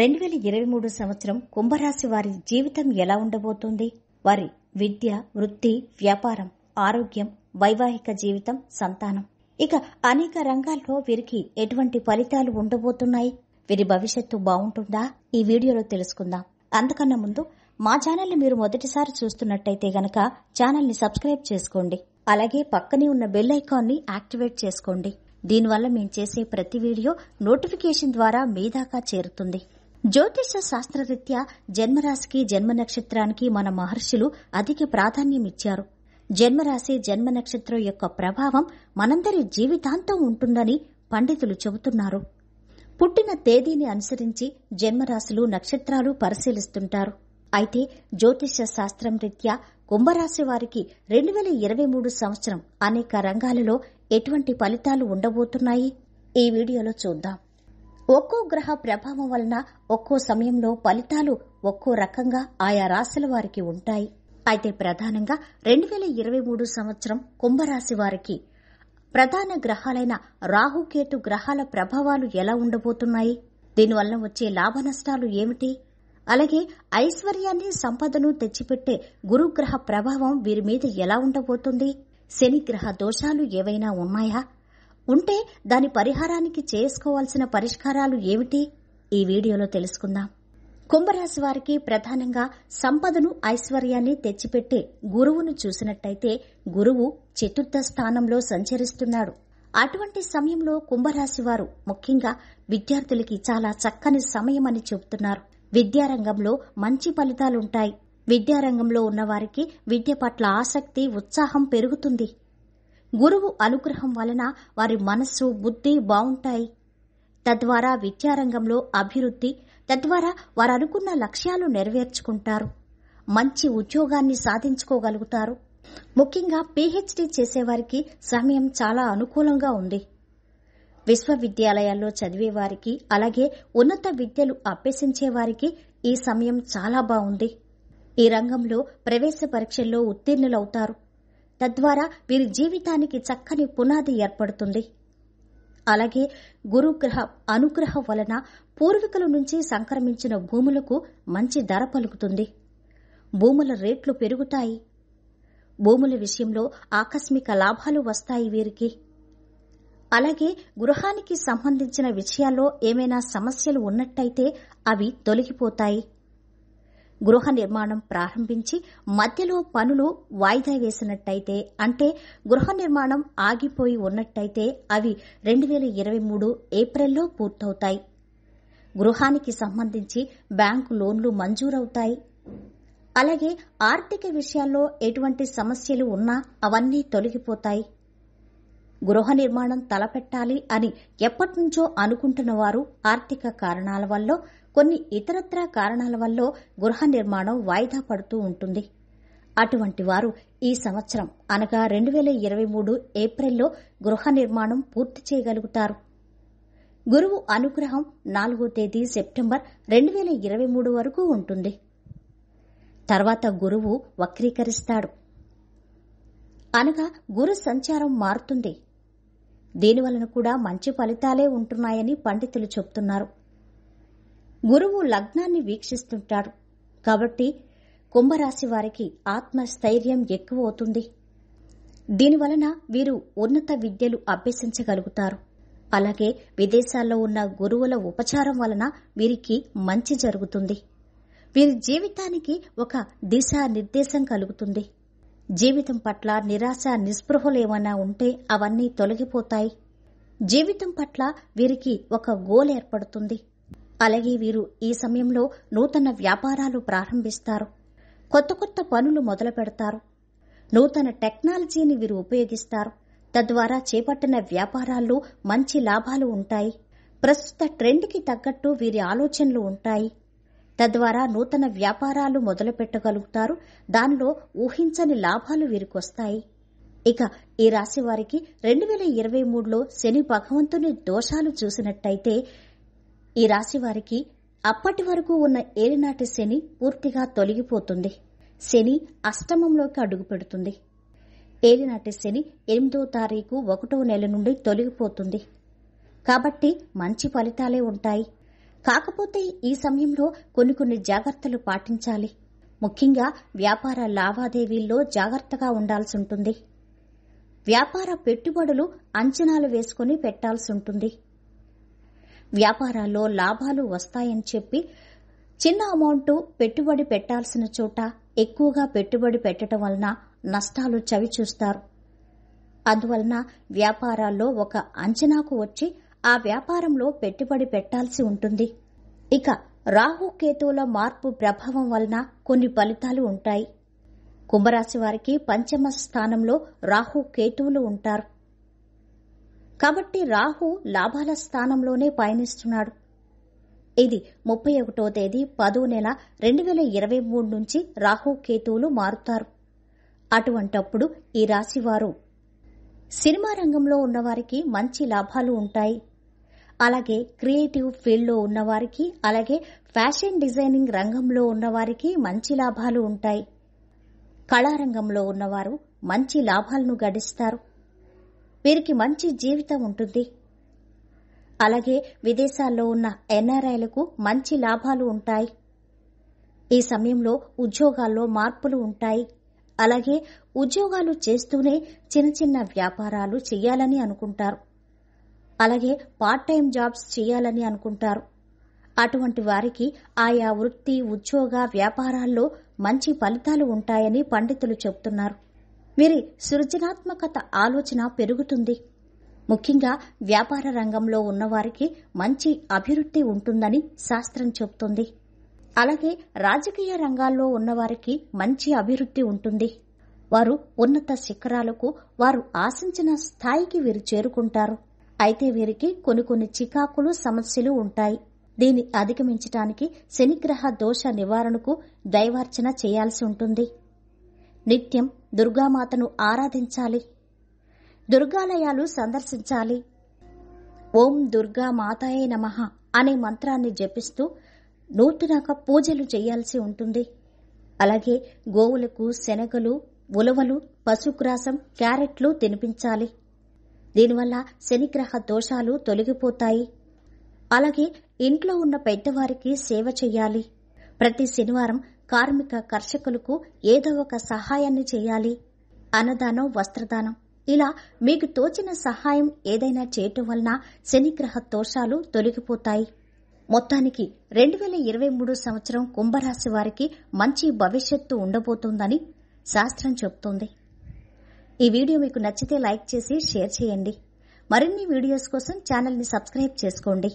రెండు వేల ఇరవై మూడు సంవత్సరం కుంభరాశి వారి జీవితం ఎలా ఉండబోతుంది వారి విద్య వృత్తి వ్యాపారం ఆరోగ్యం వైవాహిక జీవితం సంతానం ఇక అనేక రంగాల్లో వీరికి ఎటువంటి ఫలితాలు ఉండబోతున్నాయి వీరి భవిష్యత్తు బాగుంటుందా ఈ వీడియోలో తెలుసుకుందాం అంతకన్నా ముందు మా ని మీరు మొదటిసారి చూస్తున్నట్టయితే గనక ని సబ్స్క్రైబ్ చేసుకోండి అలాగే పక్కనే ఉన్న బెల్ ఐకాన్ని యాక్టివేట్ చేసుకోండి దీనివల్ల మేము చేసే ప్రతి వీడియో నోటిఫికేషన్ ద్వారా మీ దాకా చేరుతుంది జ్యోతిష శాస్త్రరీత్యా జన్మరాశికి జన్మ నక్షత్రానికి మన మహర్షులు అధిక ప్రాధాన్యం ఇచ్చారు జన్మరాశి జన్మ నక్షత్రం యొక్క ప్రభావం మనందరి జీవితాంతం ఉంటుందని పండితులు చెబుతున్నారు పుట్టిన తేదీని అనుసరించి జన్మరాశులు నక్షత్రాలు పరిశీలిస్తుంటారు అయితే జ్యోతిష శాస్త్రం రీత్యా కుంభరాశి వారికి రెండు వేల ఇరవై మూడు సంవత్సరం అనేక రంగాలలో ఎటువంటి ఫలితాలు ఉండబోతున్నాయి ఈ వీడియోలో చూద్దాం ఒక్కో గ్రహ ప్రభావం వలన ఒక్కో సమయంలో ఫలితాలు ఒక్కో రకంగా ఆయా రాశుల వారికి ఉంటాయి అయితే ప్రధానంగా రెండు వేల ఇరవై మూడు సంవత్సరం కుంభరాశి వారికి ప్రధాన గ్రహాలైన రాహుకేతు గ్రహాల ప్రభావాలు ఎలా ఉండబోతున్నాయి దీనివల్ల వచ్చే లాభ నష్టాలు ఏమిటి అలాగే ఐశ్వర్యాన్ని సంపదను తెచ్చిపెట్టే గురుగ్రహ ప్రభావం వీరి మీద ఎలా ఉండబోతుంది శని గ్రహ దోషాలు ఏవైనా ఉన్నాయా ఉంటే దాని పరిహారానికి చేసుకోవాల్సిన పరిష్కారాలు ఏమిటి ఈ వీడియోలో తెలుసుకుందాం కుంభరాశి వారికి ప్రధానంగా సంపదను ఐశ్వర్యాన్ని తెచ్చిపెట్టే గురువును చూసినట్టయితే గురువు చతుర్థ స్థానంలో సంచరిస్తున్నాడు అటువంటి సమయంలో కుంభరాశి వారు ముఖ్యంగా విద్యార్థులకి చాలా చక్కని సమయం అని చెబుతున్నారు విద్యారంగంలో మంచి ఫలితాలుంటాయి విద్యారంగంలో ఉన్నవారికి విద్య పట్ల ఆసక్తి ఉత్సాహం పెరుగుతుంది గురువు అనుగ్రహం వలన వారి మనస్సు బుద్ధి బాగుంటాయి తద్వారా విద్యారంగంలో అభివృద్ధి తద్వారా వారు అనుకున్న లక్ష్యాలు నెరవేర్చుకుంటారు మంచి ఉద్యోగాన్ని సాధించుకోగలుగుతారు ముఖ్యంగా పీహెచ్డీ చేసేవారికి సమయం చాలా అనుకూలంగా ఉంది విశ్వవిద్యాలయాల్లో చదివేవారికి అలాగే ఉన్నత విద్యలు అభ్యసించేవారికి ఈ సమయం చాలా బాగుంది ఈ రంగంలో ప్రవేశ పరీక్షల్లో ఉత్తీర్ణులవుతారు తద్వారా వీరి జీవితానికి చక్కని పునాది ఏర్పడుతుంది అలాగే గురుగ్రహ అనుగ్రహం వలన పూర్వీకుల నుంచి సంక్రమించిన భూములకు మంచి ధర పలుకుతుంది భూముల రేట్లు పెరుగుతాయి భూముల విషయంలో ఆకస్మిక లాభాలు వస్తాయి వీరికి అలాగే గృహానికి సంబంధించిన విషయాల్లో ఏమైనా సమస్యలు ఉన్నట్టయితే అవి తొలగిపోతాయి గృహ నిర్మాణం ప్రారంభించి మధ్యలో పనులు వాయిదా వేసినట్టయితే అంటే గృహ నిర్మాణం ఆగిపోయి ఉన్నట్టయితే అవి రెండు వేల ఇరవై మూడు ఏప్రిల్లో పూర్తవుతాయి గృహానికి సంబంధించి బ్యాంకు లోన్లు మంజూరవుతాయి అలాగే ఆర్థిక విషయాల్లో ఎటువంటి సమస్యలు ఉన్నా అవన్నీ తొలగిపోతాయి గృహ నిర్మాణం తలపెట్టాలి అని ఎప్పటినుంచో అనుకుంటున్న వారు ఆర్థిక కారణాల వల్ల కొన్ని ఇతరత్రా కారణాల వల్ల గృహ నిర్మాణం వాయిదా పడుతూ ఉంటుంది అటువంటి వారు ఈ సంవత్సరం అనగా రెండు వేల ఇరవై మూడు ఏప్రిల్లో గృహ నిర్మాణం పూర్తి చేయగలుగుతారు గురువు అనుగ్రహం నాలుగో తేదీ సెప్టెంబర్ రెండు వేల ఇరవై మూడు వరకు ఉంటుంది తర్వాత గురువు వక్రీకరిస్తాడు అనగా గురు సంచారం మారుతుంది దీనివలన కూడా మంచి ఫలితాలే ఉంటున్నాయని పండితులు చెప్తున్నారు గురువు లగ్నాన్ని వీక్షిస్తుంటాడు కాబట్టి కుంభరాశి వారికి ఆత్మస్థైర్యం ఎక్కువ అవుతుంది దీనివలన వీరు ఉన్నత విద్యలు అభ్యసించగలుగుతారు అలాగే విదేశాల్లో ఉన్న గురువుల ఉపచారం వలన వీరికి మంచి జరుగుతుంది వీరి జీవితానికి ఒక దిశానిర్దేశం కలుగుతుంది జీవితం పట్ల నిరాశ నిస్పృహలేమైనా ఉంటే అవన్నీ తొలగిపోతాయి జీవితం పట్ల వీరికి ఒక గోల్ ఏర్పడుతుంది అలాగే వీరు ఈ సమయంలో నూతన వ్యాపారాలు ప్రారంభిస్తారు కొత్త కొత్త పనులు మొదలు పెడతారు నూతన టెక్నాలజీని వీరు ఉపయోగిస్తారు తద్వారా చేపట్టిన వ్యాపారాల్లో మంచి లాభాలు ఉంటాయి ప్రస్తుత ట్రెండ్కి తగ్గట్టు వీరి ఆలోచనలు ఉంటాయి తద్వారా నూతన వ్యాపారాలు మొదలుపెట్టగలుగుతారు దానిలో ఊహించని లాభాలు వీరికొస్తాయి ఇక ఈ రాశి వారికి రెండు వేల ఇరవై మూడులో శని భగవంతుని దోషాలు చూసినట్టయితే ఈ రాశి వారికి అప్పటి వరకు ఉన్న ఏలినాటి శని పూర్తిగా తొలగిపోతుంది శని అష్టమంలోకి అడుగుపెడుతుంది ఏలినాటి శని ఎనిమిదో తారీఖు ఒకటో నెల నుండి తొలగిపోతుంది కాబట్టి మంచి ఫలితాలే ఉంటాయి కాకపోతే ఈ సమయంలో కొన్ని కొన్ని జాగ్రత్తలు పాటించాలి ముఖ్యంగా వ్యాపార లావాదేవీల్లో జాగ్రత్తగా ఉంటుంది వ్యాపార పెట్టుబడులు అంచనాలు వేసుకుని ఉంటుంది వ్యాపారాల్లో లాభాలు వస్తాయని చెప్పి చిన్న అమౌంట్ పెట్టుబడి పెట్టాల్సిన చోట ఎక్కువగా పెట్టుబడి పెట్టడం వలన నష్టాలు చవిచూస్తారు అందువలన వ్యాపారాల్లో ఒక అంచనాకు వచ్చి ఆ వ్యాపారంలో పెట్టుబడి పెట్టాల్సి ఉంటుంది ఇక రాహుకేతువుల మార్పు ప్రభావం వలన కొన్ని ఫలితాలు ఉంటాయి కుంభరాశి వారికి పంచమ స్థానంలో రాహు కేతువులు ఉంటారు కాబట్టి రాహు లాభాల స్థానంలోనే పయనిస్తున్నాడు ఇది ముప్పై ఒకటో తేదీ పదో నెల రెండు వేల ఇరవై మూడు నుంచి రాహు కేతువులు మారుతారు అటువంటప్పుడు ఈ రాశివారు సినిమా రంగంలో ఉన్నవారికి మంచి లాభాలు ఉంటాయి అలాగే క్రియేటివ్ ఫీల్డ్లో ఉన్నవారికి అలాగే ఫ్యాషన్ డిజైనింగ్ రంగంలో ఉన్నవారికి మంచి లాభాలు ఉంటాయి కళారంగంలో ఉన్నవారు మంచి లాభాలను గడిస్తారు వీరికి మంచి జీవితం ఉంటుంది అలాగే విదేశాల్లో ఉన్న ఎన్ఆర్ఐలకు మంచి లాభాలు ఉంటాయి ఈ సమయంలో ఉద్యోగాల్లో మార్పులు ఉంటాయి అలాగే ఉద్యోగాలు చేస్తూనే చిన్న చిన్న వ్యాపారాలు చేయాలని అనుకుంటారు అలాగే పార్ట్ టైం జాబ్స్ చేయాలని అనుకుంటారు అటువంటి వారికి ఆయా వృత్తి ఉద్యోగ వ్యాపారాల్లో మంచి ఫలితాలు ఉంటాయని పండితులు చెబుతున్నారు మీరు సృజనాత్మకత ఆలోచన పెరుగుతుంది ముఖ్యంగా వ్యాపార రంగంలో ఉన్నవారికి మంచి అభివృద్ధి ఉంటుందని శాస్త్రం చెబుతుంది అలాగే రాజకీయ రంగాల్లో ఉన్నవారికి మంచి అభివృద్ధి ఉంటుంది వారు ఉన్నత శిఖరాలకు వారు ఆశించిన స్థాయికి వీరు చేరుకుంటారు అయితే వీరికి కొన్ని కొన్ని చికాకులు సమస్యలు ఉంటాయి దీన్ని అధిగమించటానికి శనిగ్రహ దోష నివారణకు దైవార్చన చేయాల్సి ఉంటుంది నిత్యం దుర్గామాతను ఆరాధించాలి దుర్గాలయాలు సందర్శించాలి ఓం దుర్గా మాతాయే నమ అనే మంత్రాన్ని జపిస్తూ నోటురాక పూజలు చేయాల్సి ఉంటుంది అలాగే గోవులకు శనగలు ఉలవలు పశుగ్రాసం క్యారెట్లు తినిపించాలి దీనివల్ల శనిగ్రహ దోషాలు తొలగిపోతాయి అలాగే ఇంట్లో ఉన్న పెద్దవారికి సేవ చేయాలి ప్రతి శనివారం కార్మిక కర్షకులకు ఏదో ఒక సహాయాన్ని చేయాలి అన్నదానం వస్త్రదానం ఇలా మీకు తోచిన సహాయం ఏదైనా చేయటం వలన శనిగ్రహ దోషాలు తొలగిపోతాయి మొత్తానికి రెండు వేల ఇరవై మూడు సంవత్సరం కుంభరాశి వారికి మంచి భవిష్యత్తు ఉండబోతోందని శాస్త్రం చెబుతోంది ఈ వీడియో మీకు నచ్చితే లైక్ చేసి షేర్ చేయండి మరిన్ని వీడియోస్ కోసం ఛానల్ని సబ్స్క్రైబ్ చేసుకోండి